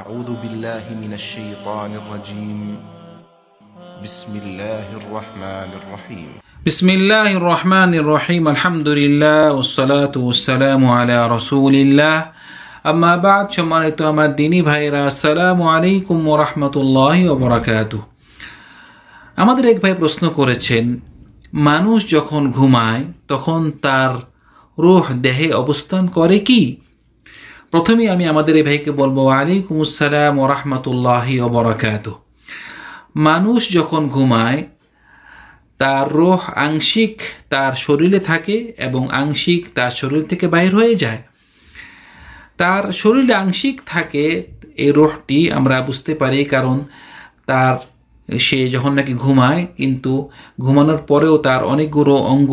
أعوذ بالله من الشيطان الرجيم بسم الله الرحمن الرحيم بسم الله الرحمن الرحيم الحمد لله والصلاة والسلام على رسول الله أما بعد شمال توما الديني بهيرا السلام عليكم ورحمة الله وبركاته আমাদের এক ভাই প্রশ্ন করেছেন মানুষ যখন ঘুমায় তখন তার রুহ দেহে অবস্থান করে কি প্রথমেই আমি আমাদের এই ভাইকে বলবো আলাইকুম আসসালাম ও রহমতুল্লাহি অবরাকাত মানুষ যখন ঘুমায় তার রোহ আংশিক তার শরীরে থাকে এবং আংশিক তার শরীর থেকে বাইর হয়ে যায় তার শরীরে আংশিক থাকে এই রোহটি আমরা বুঝতে পারি কারণ তার সে যখন নাকি ঘুমায় কিন্তু ঘুমানোর পরেও তার অনেকগুলো অঙ্গ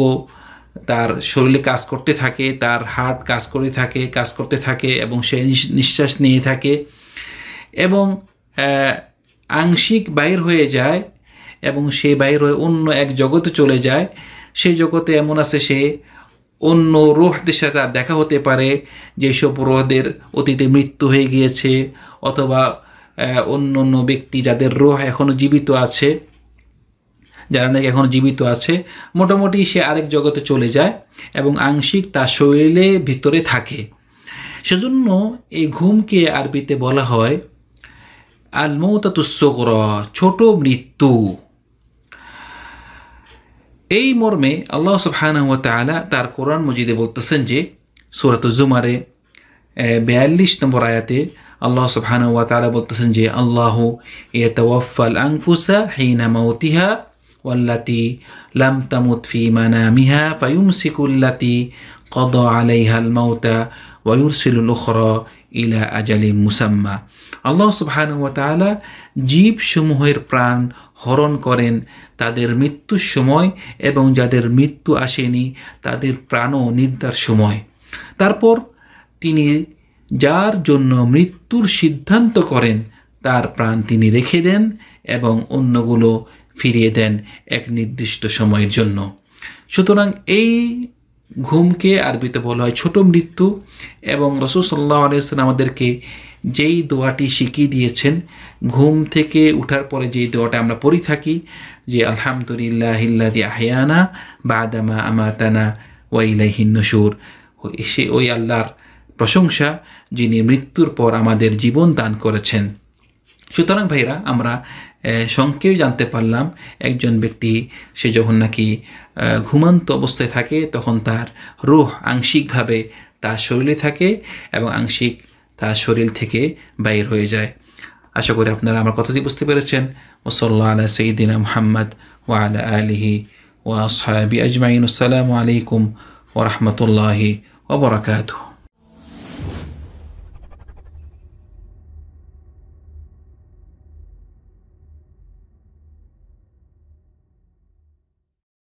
তার শরীরে কাজ করতে থাকে তার হার্ট কাজ করে থাকে কাজ করতে থাকে এবং সে নিঃশ্বাস নিয়ে থাকে এবং আংশিক বাইর হয়ে যায় এবং সে বাহির হয়ে অন্য এক জগতে চলে যায় সেই জগতে এমন আছে সে অন্য রোহদের সাথে দেখা হতে পারে যেসব রোহদের অতীতে মৃত্যু হয়ে গিয়েছে অথবা অন্য অন্য ব্যক্তি যাদের রোহ এখনও জীবিত আছে যারা নাকি এখনও জীবিত আছে মোটামুটি সে আরেক জগতে চলে যায় এবং আংশিক তার শরীরে ভিতরে থাকে সেজন্য এই ঘুমকে আরবিতে বলা হয় আল মৌতাতুসগর ছোট মৃত্যু এই মর্মে আল্লাহ সুবহানাহু তাআলা তার কোরআন মজিদে বলতেছেন যে সুরাত জুমারে বিয়াল্লিশ নম্বর আয়াতে আল্লাহ সফান বলতেছেন যে আল্লাহ ইয়াতাওয়াফাল আংফুসা হেইনা মাউতিহা ওয়াল্লাতি লাম তামুত ফি মানামিহা ফায়ুমসিকুল্লাতি কদ আলাইহাল মাউতা ওয়ুরসিলুল উখরা ইলা আজালি মুসাম্মা আল্লাহ সুবাহানুয়ালা জীবসমূহের প্রাণ হরণ করেন তাদের মৃত্যুর সময় এবং যাদের মৃত্যু আসেনি তাদের প্রাণও নিদ্রার সময় তারপর তিনি যার জন্য মৃত্যুর সিদ্ধান্ত করেন তার প্রাণ তিনি রেখে দেন এবং অন্যগুলো ফিরিয়ে দেন এক নির্দিষ্ট সময়ের জন্য সুতরাং এই ঘুমকে আরবিতে বলা হয় ছোট মৃত্যু এবং রসুল সাল্লাহ আলিয়াল্লাম আমাদেরকে যেই দোয়াটি শিখিয়ে দিয়েছেন ঘুম থেকে উঠার পরে যেই দোয়াটা আমরা পড়ি থাকি যে আলহামদুলিল্লাহ ইল্লাদি আহিয়ানা বাদামা আমাতানা ওয়াইলাই হিন্নসুর সে ওই আল্লাহর প্রশংসা যিনি মৃত্যুর পর আমাদের জীবন দান করেছেন সুতরাং ভাইরা আমরা সংকেও জানতে পারলাম একজন ব্যক্তি সে যখন নাকি ঘুমান্ত অবস্থায় থাকে তখন তার রুহ আংশিকভাবে তার শরীরে থাকে এবং আংশিক তার শরীর থেকে বাইর হয়ে যায় আশা করি আপনারা আমার কথাটি বুঝতে পেরেছেন ওসল্লা আলা সঈদিনা মোহাম্মদ ওয়া আলা আলিহি ওয়া সাহাবি আজমাইন আসসালামু আলাইকুম ও বরাকাতু